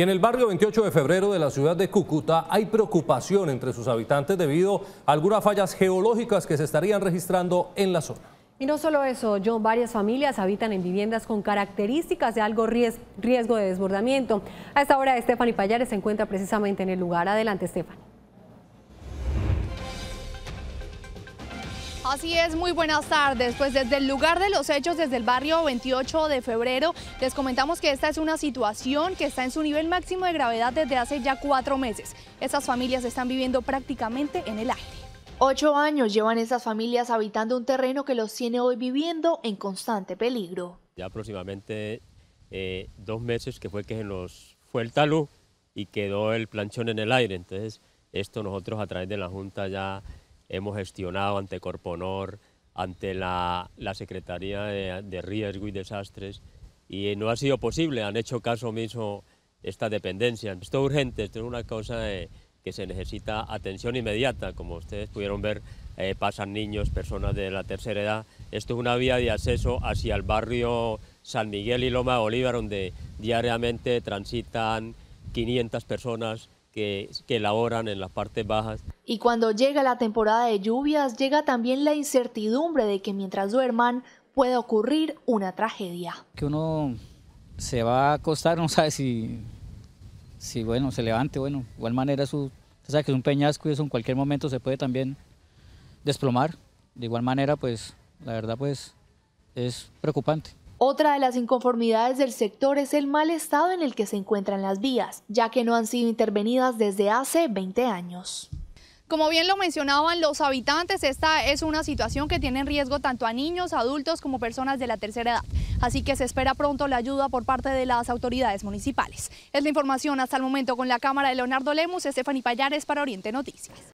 Y en el barrio 28 de febrero de la ciudad de Cúcuta hay preocupación entre sus habitantes debido a algunas fallas geológicas que se estarían registrando en la zona. Y no solo eso, John, varias familias habitan en viviendas con características de algo riesgo de desbordamiento. A esta hora, y Payares se encuentra precisamente en el lugar. Adelante, estefan Así es, muy buenas tardes. Pues desde el lugar de los hechos, desde el barrio 28 de febrero, les comentamos que esta es una situación que está en su nivel máximo de gravedad desde hace ya cuatro meses. Estas familias están viviendo prácticamente en el aire. Ocho años llevan estas familias habitando un terreno que los tiene hoy viviendo en constante peligro. Ya aproximadamente eh, dos meses que fue que se nos fue el talud y quedó el planchón en el aire. Entonces, esto nosotros a través de la Junta ya hemos gestionado ante Corponor, ante la, la Secretaría de, Riesgo y Desastres, y eh, no ha sido posible, han hecho caso mismo esta dependencia. Esto es urgente, esto es una cosa eh, que se necesita atención inmediata, como ustedes pudieron ver, eh, pasan niños, personas de la tercera edad. Esto es una vía de acceso hacia el barrio San Miguel y Loma de Bolívar, donde diariamente transitan 500 personas que, elaboran en las partes bajas. Y cuando llega la temporada de lluvias, llega también la incertidumbre de que mientras duerman puede ocurrir una tragedia. Que uno se va a acostar, no sabe si, si bueno, se levante, bueno, de igual manera su, que es un peñasco y eso en cualquier momento se puede también desplomar. De igual manera, pues, la verdad, pues, es preocupante. Otra de las inconformidades del sector es el mal estado en el que se encuentran las vías, ya que no han sido intervenidas desde hace 20 años. Como bien lo mencionaban los habitantes, esta es una situación que tiene en riesgo tanto a niños, adultos como personas de la tercera edad. Así que se espera pronto la ayuda por parte de las autoridades municipales. Es la información hasta el momento con la cámara de Leonardo Lemus, Estefany Payares para Oriente Noticias.